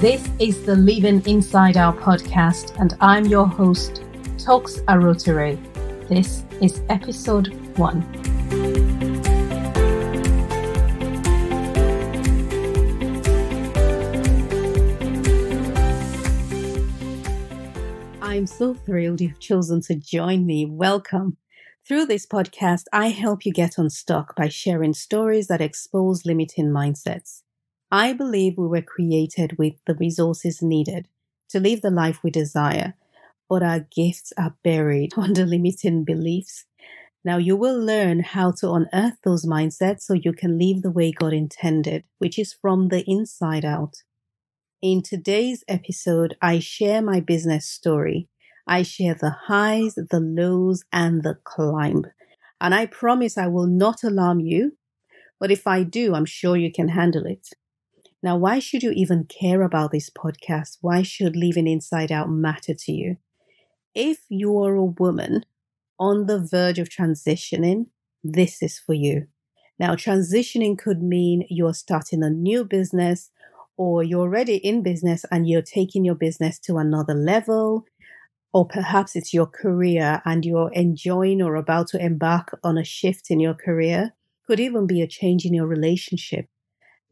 This is the Leaving Inside Our podcast, and I'm your host, Talks Arotare. This is episode one. I'm so thrilled you've chosen to join me. Welcome. Through this podcast, I help you get unstuck by sharing stories that expose limiting mindsets. I believe we were created with the resources needed to live the life we desire, but our gifts are buried under limiting beliefs. Now, you will learn how to unearth those mindsets so you can live the way God intended, which is from the inside out. In today's episode, I share my business story. I share the highs, the lows, and the climb. And I promise I will not alarm you, but if I do, I'm sure you can handle it. Now, why should you even care about this podcast? Why should Living Inside Out matter to you? If you're a woman on the verge of transitioning, this is for you. Now, transitioning could mean you're starting a new business or you're already in business and you're taking your business to another level, or perhaps it's your career and you're enjoying or about to embark on a shift in your career. Could even be a change in your relationship.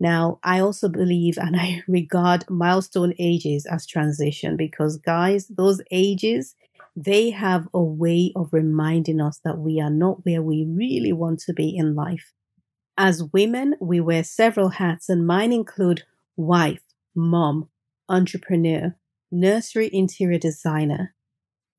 Now, I also believe and I regard milestone ages as transition because, guys, those ages, they have a way of reminding us that we are not where we really want to be in life. As women, we wear several hats, and mine include wife, mom, entrepreneur, nursery interior designer,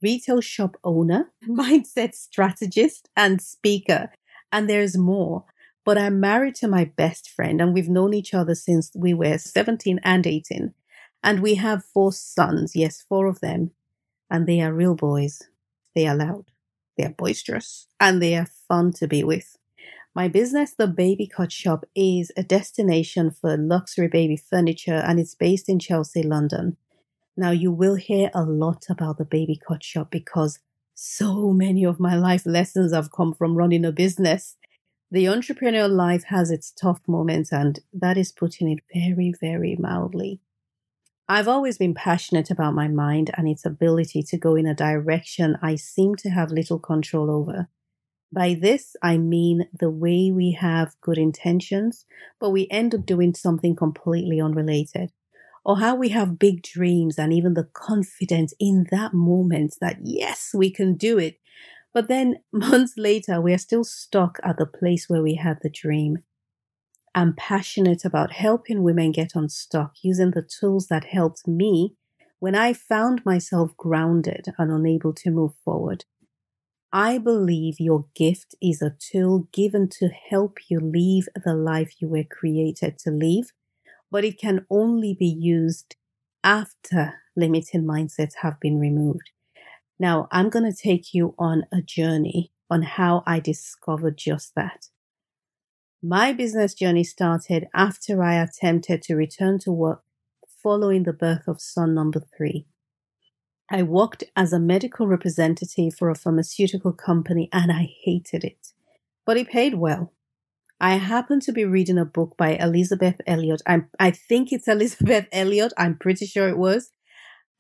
retail shop owner, mindset strategist, and speaker. And there's more. But I'm married to my best friend, and we've known each other since we were 17 and 18. And we have four sons, yes, four of them. And they are real boys. They are loud, they are boisterous, and they are fun to be with. My business, The Baby Cut Shop, is a destination for luxury baby furniture and it's based in Chelsea, London. Now, you will hear a lot about The Baby Cut Shop because so many of my life lessons have come from running a business the entrepreneurial life has its tough moments, and that is putting it very, very mildly. I've always been passionate about my mind and its ability to go in a direction I seem to have little control over. By this, I mean the way we have good intentions, but we end up doing something completely unrelated, or how we have big dreams and even the confidence in that moment that yes, we can do it, but then months later, we are still stuck at the place where we had the dream. I'm passionate about helping women get unstuck using the tools that helped me when I found myself grounded and unable to move forward. I believe your gift is a tool given to help you live the life you were created to live, but it can only be used after limiting mindsets have been removed. Now, I'm going to take you on a journey on how I discovered just that. My business journey started after I attempted to return to work following the birth of son number three. I worked as a medical representative for a pharmaceutical company and I hated it, but it paid well. I happened to be reading a book by Elizabeth Elliot. I, I think it's Elizabeth Elliot. I'm pretty sure it was.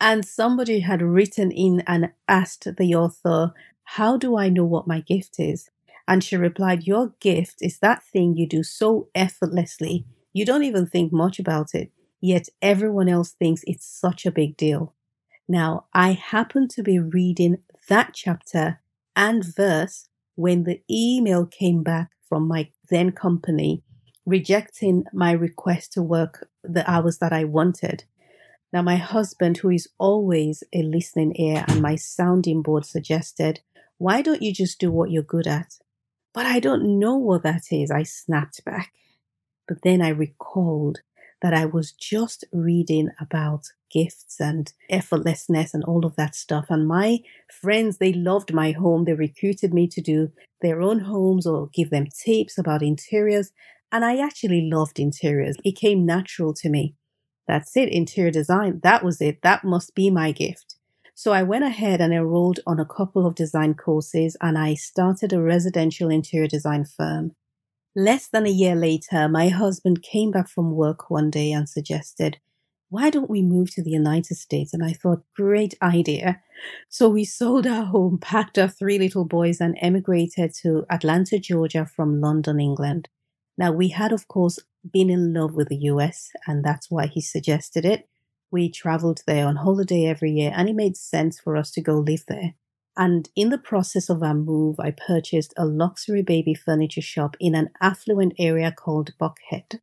And somebody had written in and asked the author, How do I know what my gift is? And she replied, Your gift is that thing you do so effortlessly, you don't even think much about it, yet everyone else thinks it's such a big deal. Now, I happened to be reading that chapter and verse when the email came back from my then company rejecting my request to work the hours that I wanted. Now, my husband, who is always a listening ear and my sounding board, suggested, Why don't you just do what you're good at? But I don't know what that is, I snapped back. But then I recalled that I was just reading about gifts and effortlessness and all of that stuff. And my friends, they loved my home. They recruited me to do their own homes or give them tips about interiors. And I actually loved interiors. It came natural to me. That's it, interior design. That was it. That must be my gift. So I went ahead and enrolled on a couple of design courses and I started a residential interior design firm. Less than a year later, my husband came back from work one day and suggested, why don't we move to the United States? And I thought, great idea. So we sold our home, packed our three little boys, and emigrated to Atlanta, Georgia from London, England. Now, we had, of course, been in love with the US, and that's why he suggested it. We traveled there on holiday every year, and it made sense for us to go live there. And in the process of our move, I purchased a luxury baby furniture shop in an affluent area called Buckhead.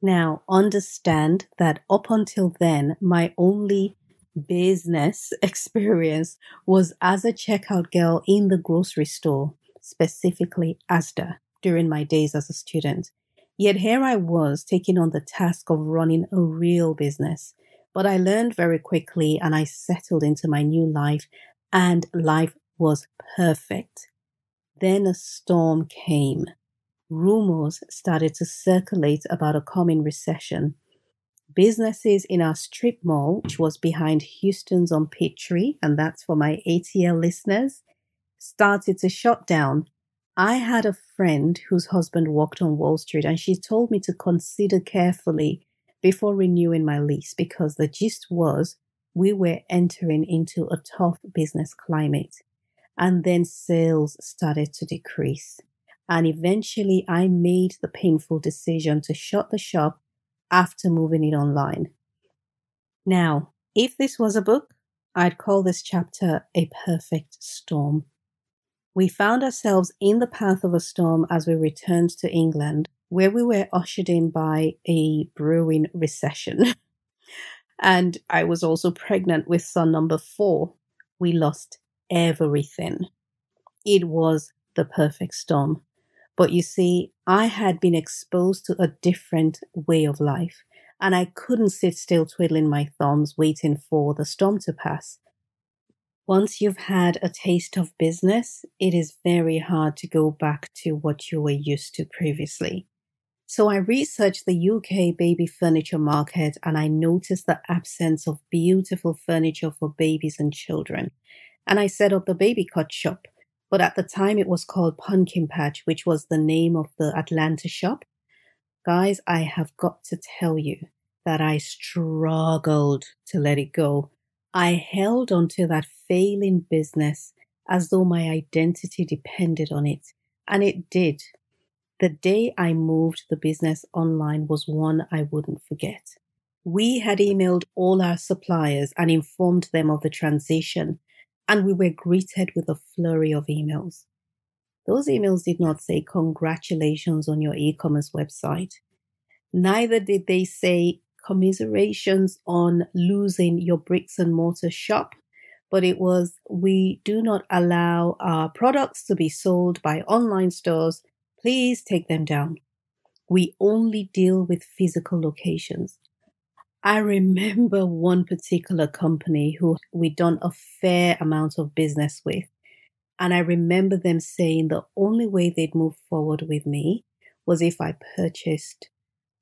Now, understand that up until then, my only business experience was as a checkout girl in the grocery store, specifically Asda during my days as a student. Yet here I was taking on the task of running a real business. But I learned very quickly and I settled into my new life, and life was perfect. Then a storm came. Rumors started to circulate about a coming recession. Businesses in our strip mall, which was behind Houston's on Petrie, and that's for my ATL listeners, started to shut down I had a friend whose husband worked on Wall Street, and she told me to consider carefully before renewing my lease because the gist was we were entering into a tough business climate. And then sales started to decrease. And eventually, I made the painful decision to shut the shop after moving it online. Now, if this was a book, I'd call this chapter a perfect storm. We found ourselves in the path of a storm as we returned to England, where we were ushered in by a brewing recession. and I was also pregnant with son number four. We lost everything. It was the perfect storm. But you see, I had been exposed to a different way of life, and I couldn't sit still twiddling my thumbs waiting for the storm to pass once you've had a taste of business, it is very hard to go back to what you were used to previously. So I researched the UK baby furniture market and I noticed the absence of beautiful furniture for babies and children. And I set up the baby cot shop, but at the time it was called Pumpkin Patch, which was the name of the Atlanta shop. Guys, I have got to tell you that I struggled to let it go I held onto that failing business as though my identity depended on it, and it did. The day I moved the business online was one I wouldn't forget. We had emailed all our suppliers and informed them of the transition, and we were greeted with a flurry of emails. Those emails did not say, Congratulations on your e commerce website. Neither did they say, commiserations on losing your bricks and mortar shop, but it was we do not allow our products to be sold by online stores. Please take them down. We only deal with physical locations. I remember one particular company who we'd done a fair amount of business with. And I remember them saying the only way they'd move forward with me was if I purchased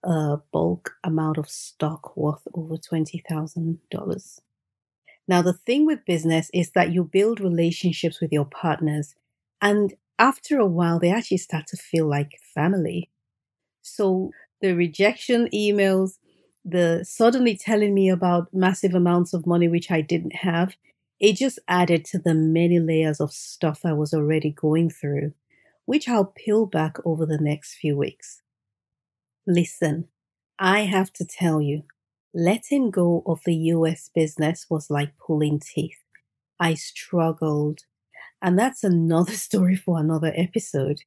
a bulk amount of stock worth over $20,000. Now, the thing with business is that you build relationships with your partners, and after a while, they actually start to feel like family. So, the rejection emails, the suddenly telling me about massive amounts of money which I didn't have, it just added to the many layers of stuff I was already going through, which I'll peel back over the next few weeks. Listen, I have to tell you, letting go of the US business was like pulling teeth. I struggled. And that's another story for another episode.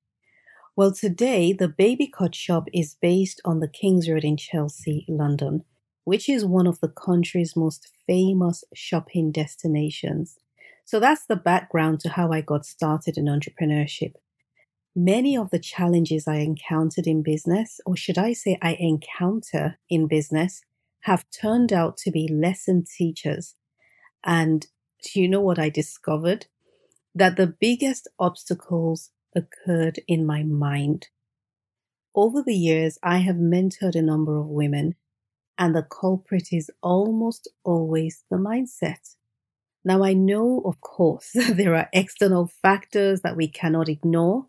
Well, today, the Baby Cut Shop is based on the King's Road in Chelsea, London, which is one of the country's most famous shopping destinations. So that's the background to how I got started in entrepreneurship many of the challenges I encountered in business, or should I say, I encounter in business, have turned out to be lesson teachers. And do you know what I discovered? That the biggest obstacles occurred in my mind. Over the years, I have mentored a number of women, and the culprit is almost always the mindset. Now, I know, of course, there are external factors that we cannot ignore,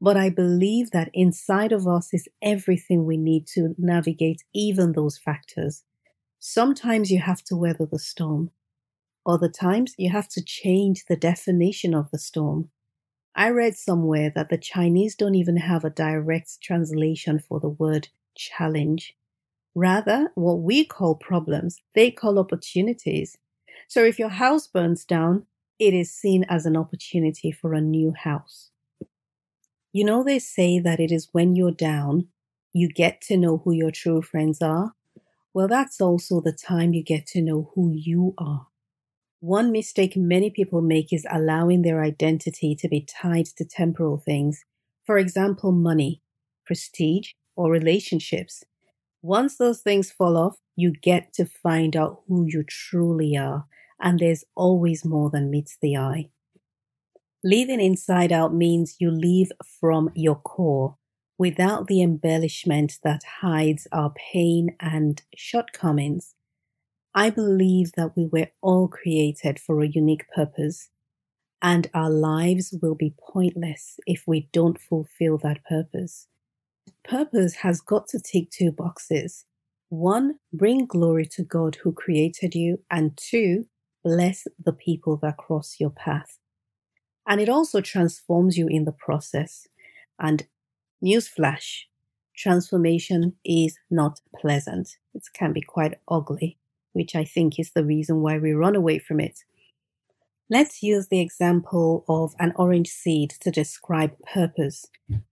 but I believe that inside of us is everything we need to navigate even those factors. Sometimes you have to weather the storm. Other times you have to change the definition of the storm. I read somewhere that the Chinese don't even have a direct translation for the word challenge. Rather, what we call problems, they call opportunities. So if your house burns down, it is seen as an opportunity for a new house. You know, they say that it is when you're down, you get to know who your true friends are. Well, that's also the time you get to know who you are. One mistake many people make is allowing their identity to be tied to temporal things, for example, money, prestige, or relationships. Once those things fall off, you get to find out who you truly are, and there's always more than meets the eye. Leaving inside out means you leave from your core without the embellishment that hides our pain and shortcomings. I believe that we were all created for a unique purpose, and our lives will be pointless if we don't fulfill that purpose. Purpose has got to tick two boxes. One, bring glory to God who created you, and two, bless the people that cross your path. And it also transforms you in the process. And newsflash, transformation is not pleasant. It can be quite ugly, which I think is the reason why we run away from it. Let's use the example of an orange seed to describe purpose.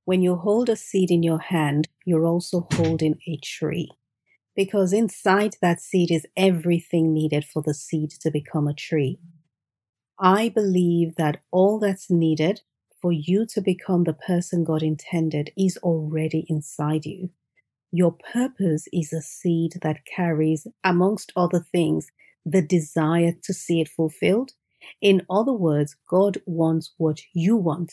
When you hold a seed in your hand, you're also holding a tree. Because inside that seed is everything needed for the seed to become a tree. I believe that all that's needed for you to become the person God intended is already inside you. Your purpose is a seed that carries, amongst other things, the desire to see it fulfilled. In other words, God wants what you want.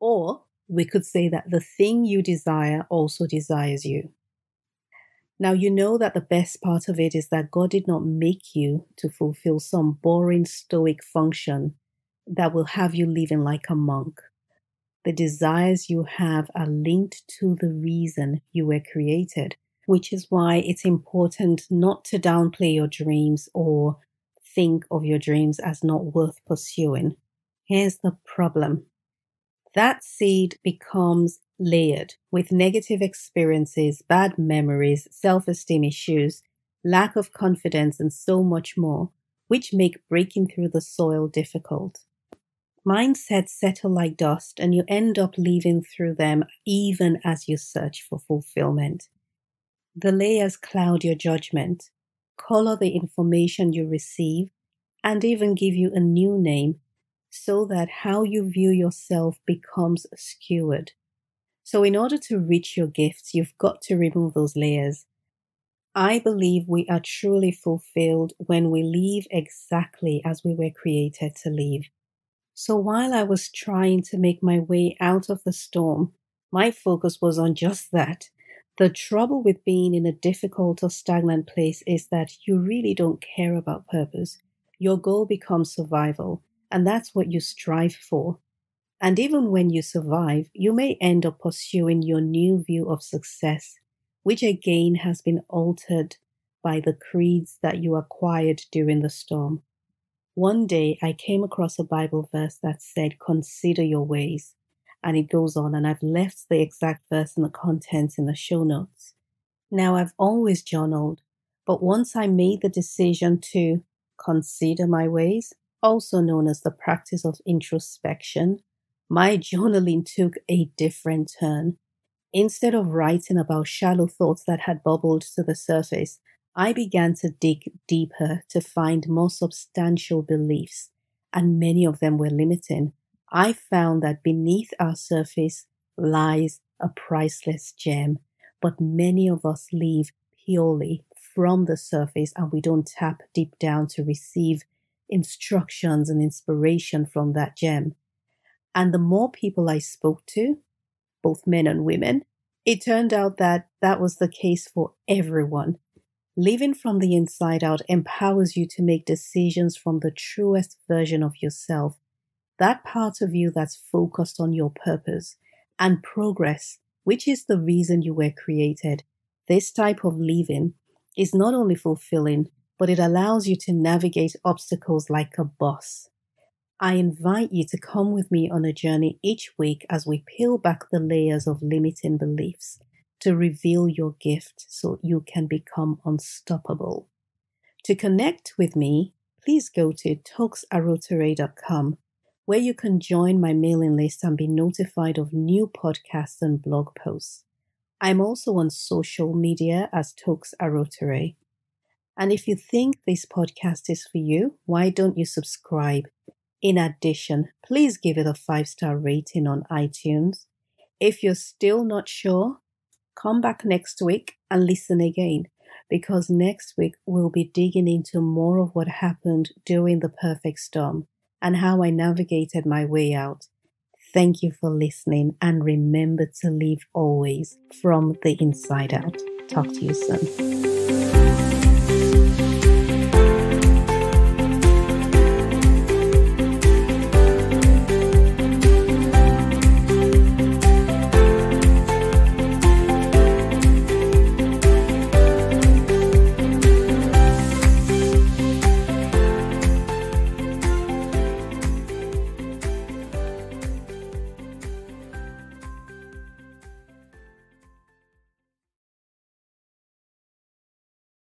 Or we could say that the thing you desire also desires you. Now, you know that the best part of it is that God did not make you to fulfill some boring stoic function that will have you living like a monk. The desires you have are linked to the reason you were created, which is why it's important not to downplay your dreams or think of your dreams as not worth pursuing. Here's the problem that seed becomes layered with negative experiences, bad memories, self esteem issues, lack of confidence, and so much more, which make breaking through the soil difficult. Mindsets settle like dust, and you end up leaving through them even as you search for fulfillment. The layers cloud your judgment, color the information you receive, and even give you a new name so that how you view yourself becomes skewed so, in order to reach your gifts, you've got to remove those layers. I believe we are truly fulfilled when we leave exactly as we were created to leave. So, while I was trying to make my way out of the storm, my focus was on just that. The trouble with being in a difficult or stagnant place is that you really don't care about purpose. Your goal becomes survival, and that's what you strive for. And even when you survive, you may end up pursuing your new view of success, which again has been altered by the creeds that you acquired during the storm. One day I came across a Bible verse that said, Consider your ways. And it goes on, and I've left the exact verse and the contents in the show notes. Now, I've always journaled, but once I made the decision to consider my ways, also known as the practice of introspection, my journaling took a different turn. Instead of writing about shallow thoughts that had bubbled to the surface, I began to dig deeper to find more substantial beliefs, and many of them were limiting. I found that beneath our surface lies a priceless gem, but many of us leave purely from the surface and we don't tap deep down to receive instructions and inspiration from that gem. And the more people I spoke to, both men and women, it turned out that that was the case for everyone. Living from the inside out empowers you to make decisions from the truest version of yourself, that part of you that's focused on your purpose and progress, which is the reason you were created. This type of living is not only fulfilling, but it allows you to navigate obstacles like a boss. I invite you to come with me on a journey each week as we peel back the layers of limiting beliefs to reveal your gift so you can become unstoppable. To connect with me, please go to talksarotare.com where you can join my mailing list and be notified of new podcasts and blog posts. I'm also on social media as Talks And if you think this podcast is for you, why don't you subscribe? In addition, please give it a five star rating on iTunes. If you're still not sure, come back next week and listen again because next week we'll be digging into more of what happened during the perfect storm and how I navigated my way out. Thank you for listening and remember to live always from the inside out. Talk to you soon.